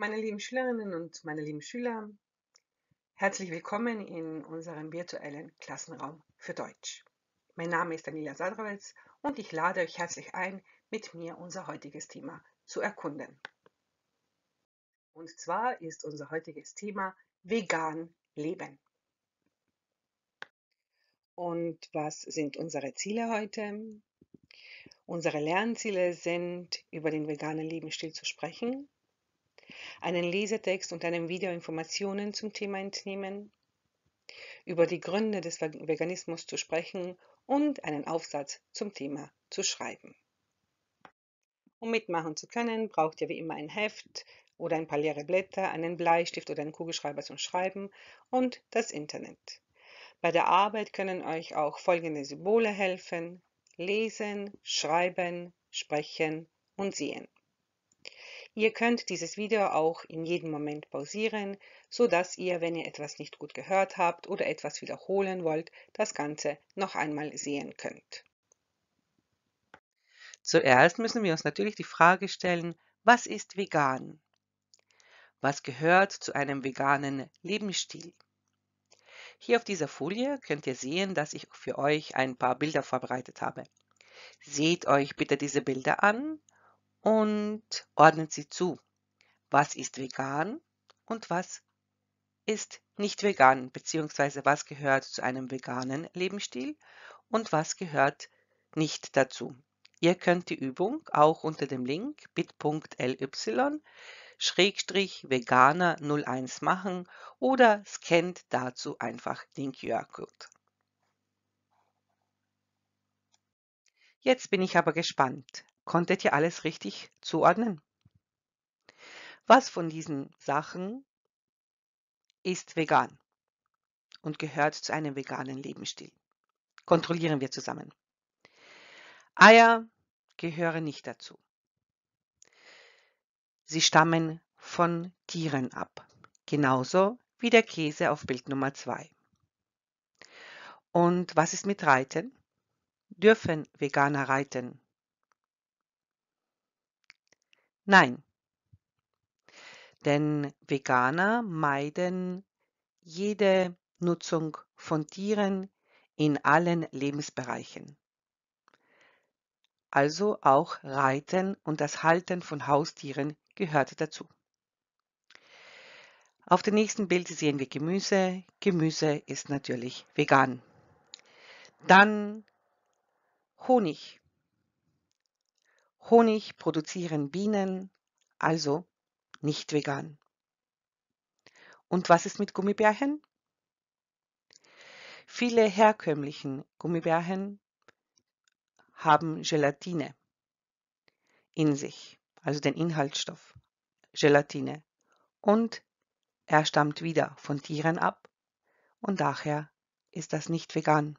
Meine lieben Schülerinnen und meine lieben Schüler, herzlich willkommen in unserem virtuellen Klassenraum für Deutsch. Mein Name ist Daniela Sadrowitz und ich lade euch herzlich ein, mit mir unser heutiges Thema zu erkunden. Und zwar ist unser heutiges Thema vegan leben. Und was sind unsere Ziele heute? Unsere Lernziele sind, über den veganen Lebensstil zu sprechen, einen Lesetext und einem Video Informationen zum Thema entnehmen, über die Gründe des Veganismus zu sprechen und einen Aufsatz zum Thema zu schreiben. Um mitmachen zu können, braucht ihr wie immer ein Heft oder ein paar leere Blätter, einen Bleistift oder einen Kugelschreiber zum Schreiben und das Internet. Bei der Arbeit können euch auch folgende Symbole helfen. Lesen, schreiben, sprechen und sehen. Ihr könnt dieses Video auch in jedem Moment pausieren, so dass ihr, wenn ihr etwas nicht gut gehört habt oder etwas wiederholen wollt, das Ganze noch einmal sehen könnt. Zuerst müssen wir uns natürlich die Frage stellen, was ist vegan? Was gehört zu einem veganen Lebensstil? Hier auf dieser Folie könnt ihr sehen, dass ich für euch ein paar Bilder vorbereitet habe. Seht euch bitte diese Bilder an und ordnet sie zu. Was ist vegan und was ist nicht vegan, beziehungsweise was gehört zu einem veganen Lebensstil und was gehört nicht dazu. Ihr könnt die Übung auch unter dem Link bit.ly Veganer 01 machen oder scannt dazu einfach den QR-Code. Jetzt bin ich aber gespannt. Konntet ihr alles richtig zuordnen? Was von diesen Sachen ist vegan und gehört zu einem veganen Lebensstil? Kontrollieren wir zusammen. Eier gehören nicht dazu. Sie stammen von Tieren ab, genauso wie der Käse auf Bild Nummer 2. Und was ist mit Reiten? Dürfen Veganer reiten? Nein. Denn Veganer meiden jede Nutzung von Tieren in allen Lebensbereichen. Also auch Reiten und das Halten von Haustieren gehört dazu. Auf dem nächsten Bild sehen wir Gemüse. Gemüse ist natürlich vegan. Dann Honig. Honig produzieren Bienen, also nicht vegan. Und was ist mit Gummibärchen? Viele herkömmlichen Gummibärchen haben Gelatine in sich, also den Inhaltsstoff Gelatine. Und er stammt wieder von Tieren ab und daher ist das nicht vegan.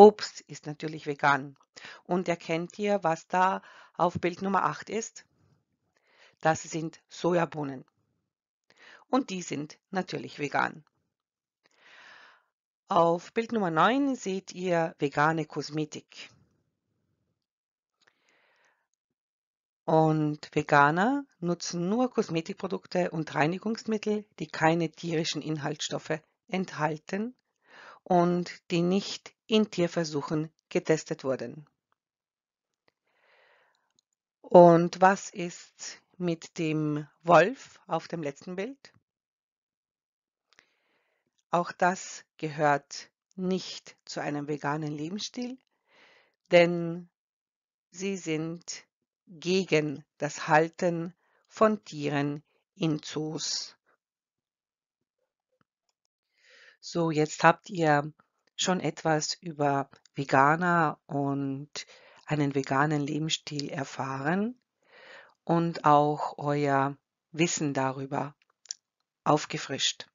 Obst ist natürlich vegan. Und erkennt ihr, was da auf Bild Nummer 8 ist? Das sind Sojabohnen. Und die sind natürlich vegan. Auf Bild Nummer 9 seht ihr vegane Kosmetik. Und Veganer nutzen nur Kosmetikprodukte und Reinigungsmittel, die keine tierischen Inhaltsstoffe enthalten und die nicht in Tierversuchen getestet wurden. Und was ist mit dem Wolf auf dem letzten Bild? Auch das gehört nicht zu einem veganen Lebensstil, denn sie sind gegen das Halten von Tieren in Zoos. So, jetzt habt ihr schon etwas über Veganer und einen veganen Lebensstil erfahren und auch euer Wissen darüber aufgefrischt.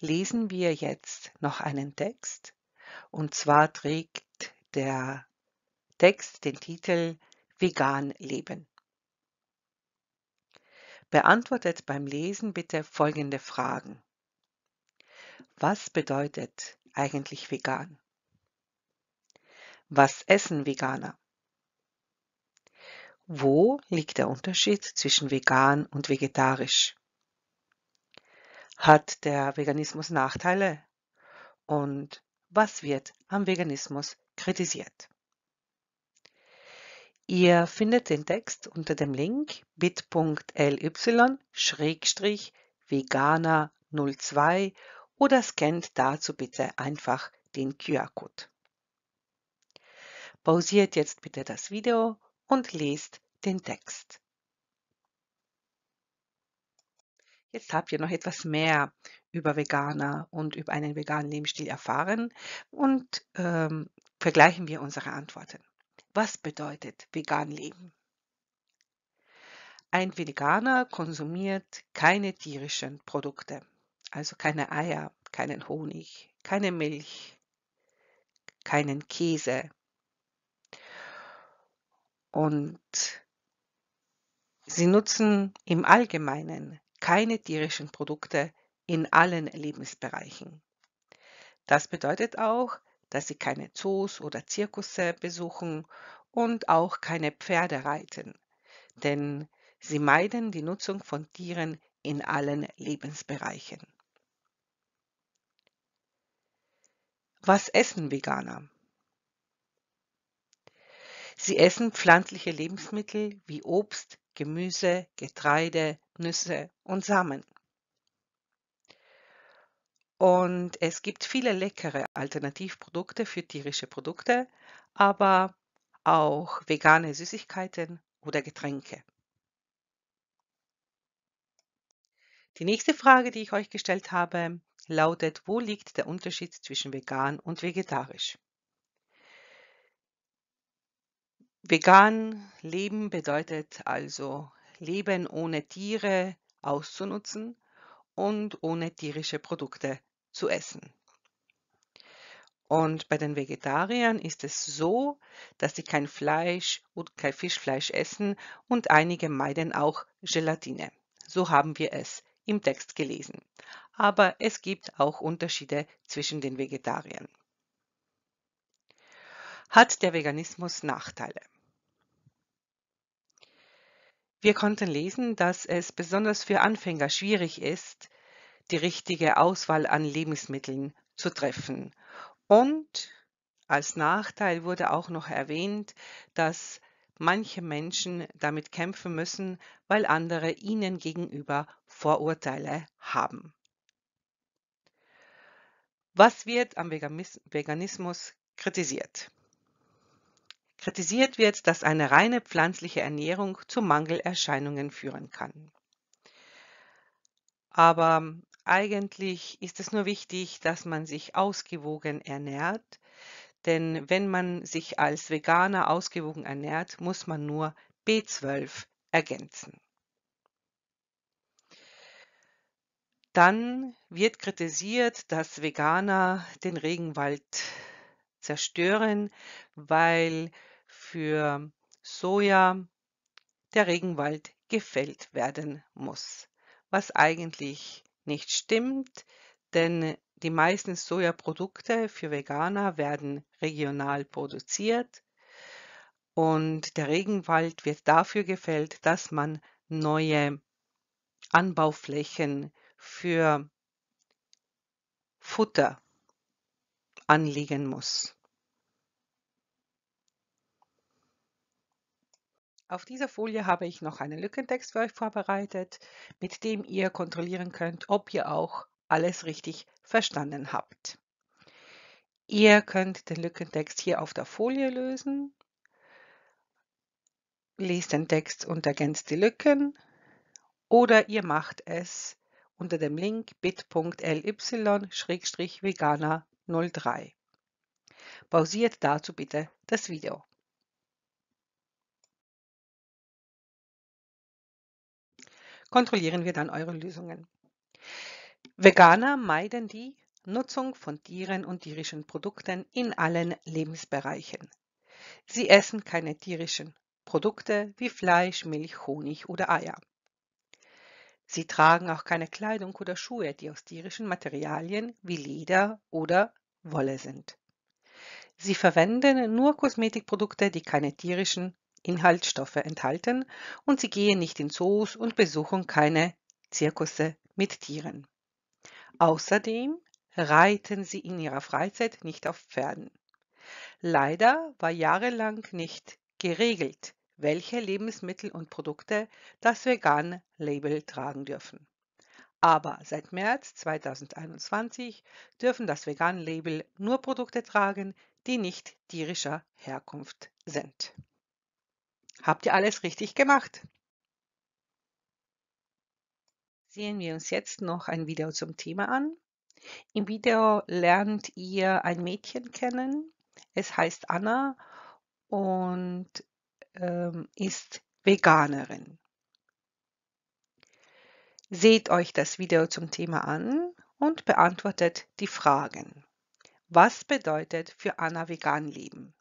Lesen wir jetzt noch einen Text und zwar trägt der Text den Titel Vegan leben. Beantwortet beim Lesen bitte folgende Fragen. Was bedeutet eigentlich vegan? Was essen Veganer? Wo liegt der Unterschied zwischen vegan und vegetarisch? Hat der Veganismus Nachteile? Und was wird am Veganismus kritisiert? Ihr findet den Text unter dem Link bit.ly-veganer02 oder scannt dazu bitte einfach den QR-Code. Pausiert jetzt bitte das Video und lest den Text. Jetzt habt ihr noch etwas mehr über Veganer und über einen veganen Lebensstil erfahren und ähm, vergleichen wir unsere Antworten. Was bedeutet vegan leben? Ein Veganer konsumiert keine tierischen Produkte. Also keine Eier, keinen Honig, keine Milch, keinen Käse. Und sie nutzen im Allgemeinen keine tierischen Produkte in allen Lebensbereichen. Das bedeutet auch, dass sie keine Zoos oder Zirkusse besuchen und auch keine Pferde reiten, denn sie meiden die Nutzung von Tieren in allen Lebensbereichen. Was essen Veganer? Sie essen pflanzliche Lebensmittel wie Obst, Gemüse, Getreide, Nüsse und Samen. Und es gibt viele leckere Alternativprodukte für tierische Produkte, aber auch vegane Süßigkeiten oder Getränke. Die nächste Frage, die ich euch gestellt habe, lautet, wo liegt der Unterschied zwischen vegan und vegetarisch? Vegan leben bedeutet also Leben ohne Tiere auszunutzen und ohne tierische Produkte zu essen. Und bei den Vegetariern ist es so, dass sie kein Fleisch und kein Fischfleisch essen und einige meiden auch Gelatine. So haben wir es im Text gelesen aber es gibt auch Unterschiede zwischen den Vegetariern. Hat der Veganismus Nachteile? Wir konnten lesen, dass es besonders für Anfänger schwierig ist, die richtige Auswahl an Lebensmitteln zu treffen. Und als Nachteil wurde auch noch erwähnt, dass manche Menschen damit kämpfen müssen, weil andere ihnen gegenüber Vorurteile haben. Was wird am Veganismus kritisiert? Kritisiert wird, dass eine reine pflanzliche Ernährung zu Mangelerscheinungen führen kann. Aber eigentlich ist es nur wichtig, dass man sich ausgewogen ernährt, denn wenn man sich als Veganer ausgewogen ernährt, muss man nur B12 ergänzen. Dann wird kritisiert, dass Veganer den Regenwald zerstören, weil für Soja der Regenwald gefällt werden muss, was eigentlich nicht stimmt, denn die meisten Sojaprodukte für Veganer werden regional produziert und der Regenwald wird dafür gefällt, dass man neue Anbauflächen für Futter anlegen muss. Auf dieser Folie habe ich noch einen Lückentext für euch vorbereitet, mit dem ihr kontrollieren könnt, ob ihr auch alles richtig verstanden habt. Ihr könnt den Lückentext hier auf der Folie lösen, lest den Text und ergänzt die Lücken oder ihr macht es unter dem Link bit.ly-veganer03. Pausiert dazu bitte das Video. Kontrollieren wir dann eure Lösungen. Veganer meiden die Nutzung von Tieren und tierischen Produkten in allen Lebensbereichen. Sie essen keine tierischen Produkte wie Fleisch, Milch, Honig oder Eier. Sie tragen auch keine Kleidung oder Schuhe, die aus tierischen Materialien wie Leder oder Wolle sind. Sie verwenden nur Kosmetikprodukte, die keine tierischen Inhaltsstoffe enthalten und sie gehen nicht in Zoos und besuchen keine Zirkusse mit Tieren. Außerdem reiten sie in ihrer Freizeit nicht auf Pferden. Leider war jahrelang nicht geregelt, welche Lebensmittel und Produkte das Vegan-Label tragen dürfen. Aber seit März 2021 dürfen das Vegan-Label nur Produkte tragen, die nicht tierischer Herkunft sind. Habt ihr alles richtig gemacht? Sehen wir uns jetzt noch ein Video zum Thema an. Im Video lernt ihr ein Mädchen kennen. Es heißt Anna und ähm, ist Veganerin. Seht euch das Video zum Thema an und beantwortet die Fragen. Was bedeutet für Anna vegan leben?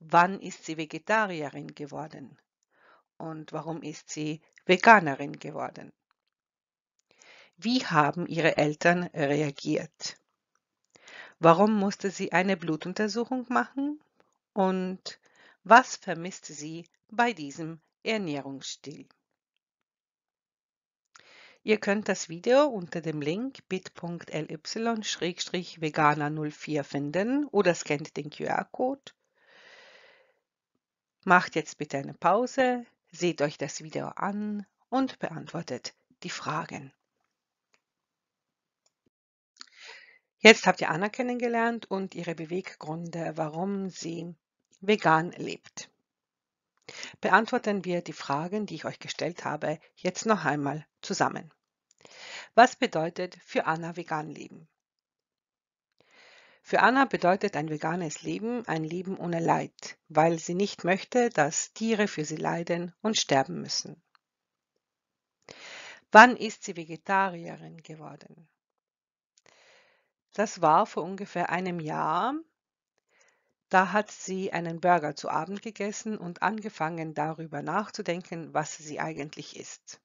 Wann ist sie Vegetarierin geworden? Und warum ist sie Veganerin geworden? Wie haben ihre Eltern reagiert? Warum musste sie eine Blutuntersuchung machen? Und was vermisst sie bei diesem Ernährungsstil? Ihr könnt das Video unter dem Link bitly vegana 04 finden oder scannt den QR-Code. Macht jetzt bitte eine Pause, seht euch das Video an und beantwortet die Fragen. Jetzt habt ihr Anna kennengelernt und ihre Beweggründe, warum sie vegan lebt. Beantworten wir die Fragen, die ich euch gestellt habe, jetzt noch einmal zusammen. Was bedeutet für Anna vegan leben? Für Anna bedeutet ein veganes Leben ein Leben ohne Leid, weil sie nicht möchte, dass Tiere für sie leiden und sterben müssen. Wann ist sie Vegetarierin geworden? Das war vor ungefähr einem Jahr, da hat sie einen Burger zu Abend gegessen und angefangen darüber nachzudenken, was sie eigentlich ist.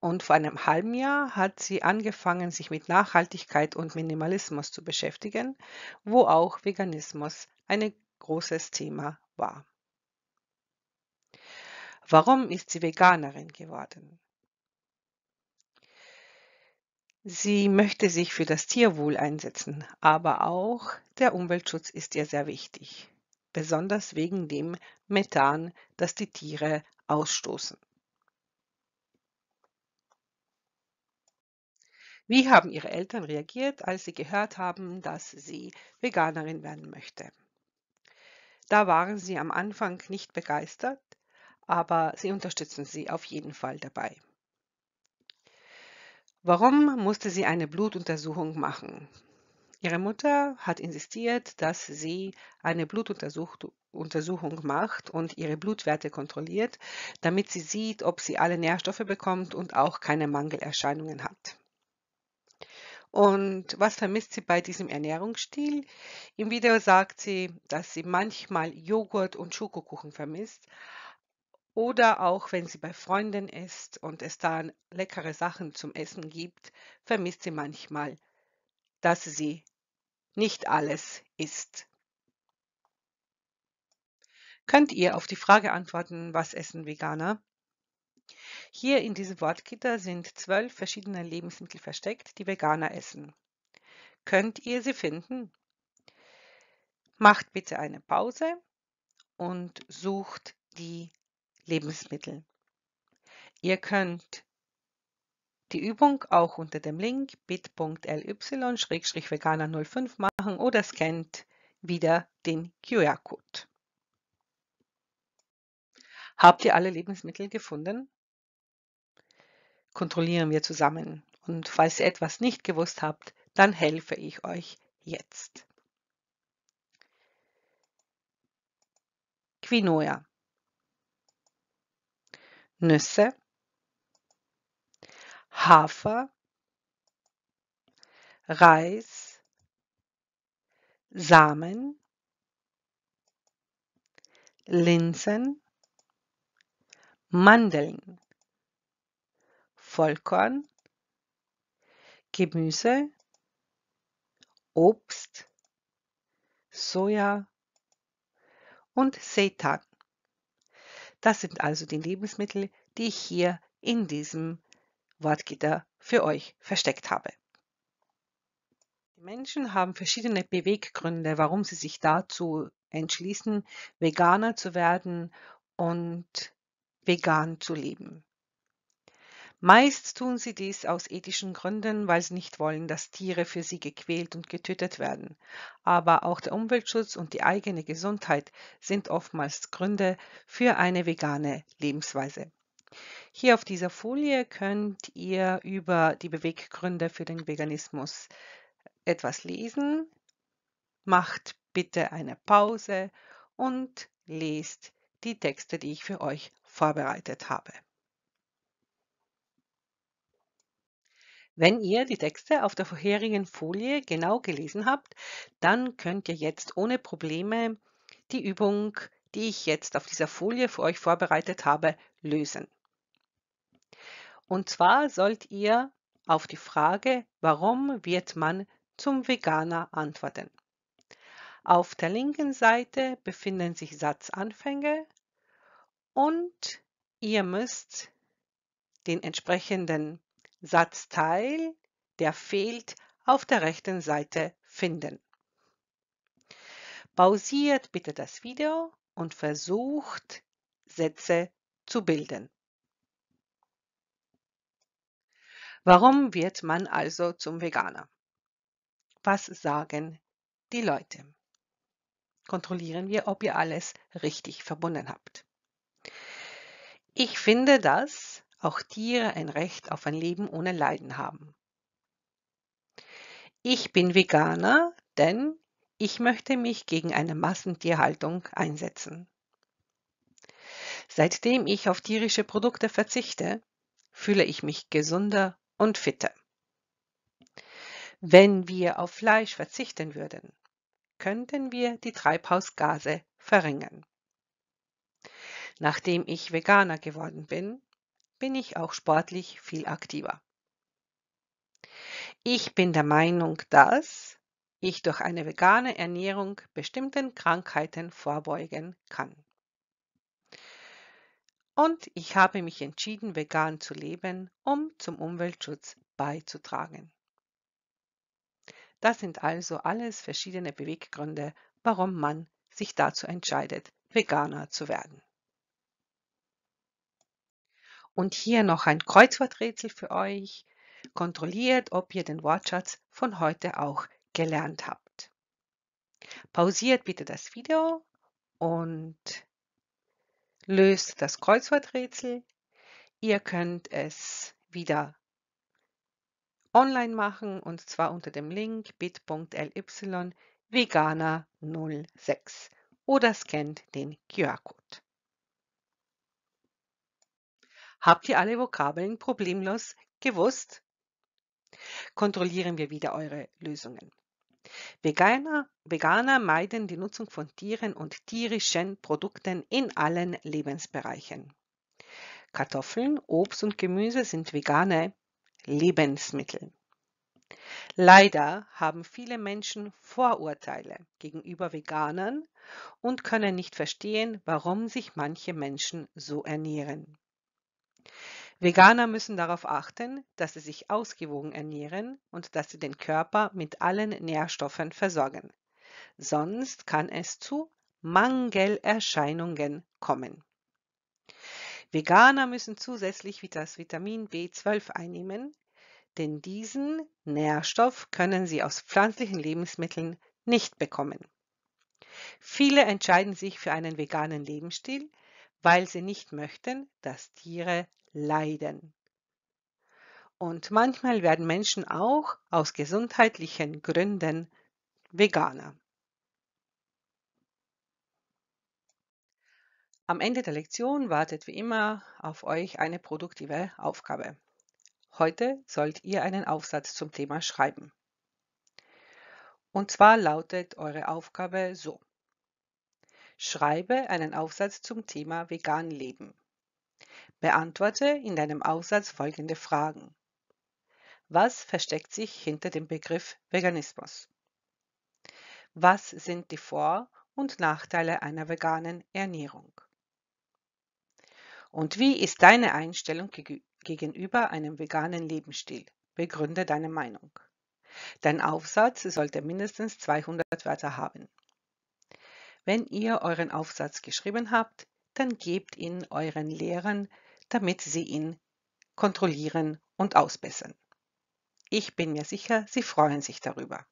Und vor einem halben Jahr hat sie angefangen, sich mit Nachhaltigkeit und Minimalismus zu beschäftigen, wo auch Veganismus ein großes Thema war. Warum ist sie Veganerin geworden? Sie möchte sich für das Tierwohl einsetzen, aber auch der Umweltschutz ist ihr sehr wichtig, besonders wegen dem Methan, das die Tiere ausstoßen. Wie haben Ihre Eltern reagiert, als sie gehört haben, dass sie Veganerin werden möchte? Da waren sie am Anfang nicht begeistert, aber sie unterstützen sie auf jeden Fall dabei. Warum musste sie eine Blutuntersuchung machen? Ihre Mutter hat insistiert, dass sie eine Blutuntersuchung macht und ihre Blutwerte kontrolliert, damit sie sieht, ob sie alle Nährstoffe bekommt und auch keine Mangelerscheinungen hat. Und was vermisst sie bei diesem Ernährungsstil? Im Video sagt sie, dass sie manchmal Joghurt und Schokokuchen vermisst, oder auch wenn sie bei Freunden ist und es da leckere Sachen zum Essen gibt, vermisst sie manchmal, dass sie nicht alles isst. Könnt ihr auf die Frage antworten, was essen Veganer? Hier in diesem Wortgitter sind zwölf verschiedene Lebensmittel versteckt, die Veganer essen. Könnt ihr sie finden? Macht bitte eine Pause und sucht die Lebensmittel. Ihr könnt die Übung auch unter dem Link bit.ly-veganer05 machen oder scannt wieder den QR-Code. Habt ihr alle Lebensmittel gefunden? Kontrollieren wir zusammen. Und falls ihr etwas nicht gewusst habt, dann helfe ich euch jetzt. Quinoa. Nüsse, Hafer, Reis, Samen, Linsen, Mandeln, Vollkorn, Gemüse, Obst, Soja und Seitan. Das sind also die Lebensmittel, die ich hier in diesem Wortgitter für euch versteckt habe. Die Menschen haben verschiedene Beweggründe, warum sie sich dazu entschließen, Veganer zu werden und vegan zu leben. Meist tun sie dies aus ethischen Gründen, weil sie nicht wollen, dass Tiere für sie gequält und getötet werden. Aber auch der Umweltschutz und die eigene Gesundheit sind oftmals Gründe für eine vegane Lebensweise. Hier auf dieser Folie könnt ihr über die Beweggründe für den Veganismus etwas lesen. Macht bitte eine Pause und lest die Texte, die ich für euch vorbereitet habe. Wenn ihr die Texte auf der vorherigen Folie genau gelesen habt, dann könnt ihr jetzt ohne Probleme die Übung, die ich jetzt auf dieser Folie für euch vorbereitet habe, lösen. Und zwar sollt ihr auf die Frage, warum wird man zum Veganer antworten. Auf der linken Seite befinden sich Satzanfänge und ihr müsst den entsprechenden Satzteil, der fehlt, auf der rechten Seite finden. Pausiert bitte das Video und versucht, Sätze zu bilden. Warum wird man also zum Veganer? Was sagen die Leute? Kontrollieren wir, ob ihr alles richtig verbunden habt. Ich finde dass auch Tiere ein Recht auf ein Leben ohne Leiden haben. Ich bin Veganer, denn ich möchte mich gegen eine Massentierhaltung einsetzen. Seitdem ich auf tierische Produkte verzichte, fühle ich mich gesünder und fitter. Wenn wir auf Fleisch verzichten würden, könnten wir die Treibhausgase verringern. Nachdem ich Veganer geworden bin, bin ich auch sportlich viel aktiver. Ich bin der Meinung, dass ich durch eine vegane Ernährung bestimmten Krankheiten vorbeugen kann. Und ich habe mich entschieden, vegan zu leben, um zum Umweltschutz beizutragen. Das sind also alles verschiedene Beweggründe, warum man sich dazu entscheidet, Veganer zu werden. Und hier noch ein Kreuzworträtsel für euch. Kontrolliert, ob ihr den Wortschatz von heute auch gelernt habt. Pausiert bitte das Video und löst das Kreuzworträtsel. Ihr könnt es wieder online machen und zwar unter dem Link bit.ly veganer06 oder scannt den QR-Code. Habt ihr alle Vokabeln problemlos gewusst? Kontrollieren wir wieder eure Lösungen. Veganer, Veganer meiden die Nutzung von Tieren und tierischen Produkten in allen Lebensbereichen. Kartoffeln, Obst und Gemüse sind vegane Lebensmittel. Leider haben viele Menschen Vorurteile gegenüber Veganern und können nicht verstehen, warum sich manche Menschen so ernähren. Veganer müssen darauf achten, dass sie sich ausgewogen ernähren und dass sie den Körper mit allen Nährstoffen versorgen. Sonst kann es zu Mangelerscheinungen kommen. Veganer müssen zusätzlich das Vitamin B12 einnehmen, denn diesen Nährstoff können sie aus pflanzlichen Lebensmitteln nicht bekommen. Viele entscheiden sich für einen veganen Lebensstil, weil sie nicht möchten, dass Tiere leiden. Und manchmal werden Menschen auch aus gesundheitlichen Gründen Veganer. Am Ende der Lektion wartet wie immer auf euch eine produktive Aufgabe. Heute sollt ihr einen Aufsatz zum Thema schreiben. Und zwar lautet eure Aufgabe so. Schreibe einen Aufsatz zum Thema vegan leben. Beantworte in deinem Aufsatz folgende Fragen. Was versteckt sich hinter dem Begriff Veganismus? Was sind die Vor- und Nachteile einer veganen Ernährung? Und wie ist deine Einstellung geg gegenüber einem veganen Lebensstil? Begründe deine Meinung. Dein Aufsatz sollte mindestens 200 Wörter haben. Wenn ihr euren Aufsatz geschrieben habt, dann gebt ihn euren Lehrern damit Sie ihn kontrollieren und ausbessern. Ich bin mir sicher, Sie freuen sich darüber.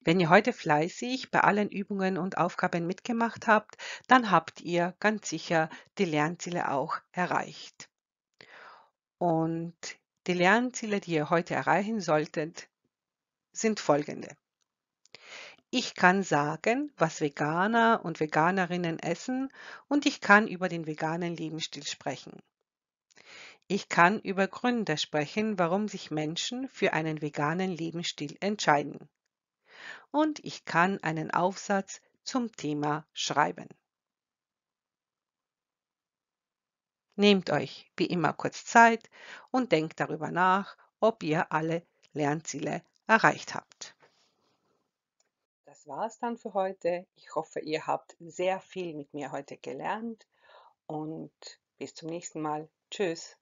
Wenn ihr heute fleißig bei allen Übungen und Aufgaben mitgemacht habt, dann habt ihr ganz sicher die Lernziele auch erreicht. Und die Lernziele, die ihr heute erreichen solltet, sind folgende. Ich kann sagen, was Veganer und Veganerinnen essen und ich kann über den veganen Lebensstil sprechen. Ich kann über Gründe sprechen, warum sich Menschen für einen veganen Lebensstil entscheiden. Und ich kann einen Aufsatz zum Thema schreiben. Nehmt euch wie immer kurz Zeit und denkt darüber nach, ob ihr alle Lernziele erreicht habt war es dann für heute. Ich hoffe, ihr habt sehr viel mit mir heute gelernt und bis zum nächsten Mal. Tschüss.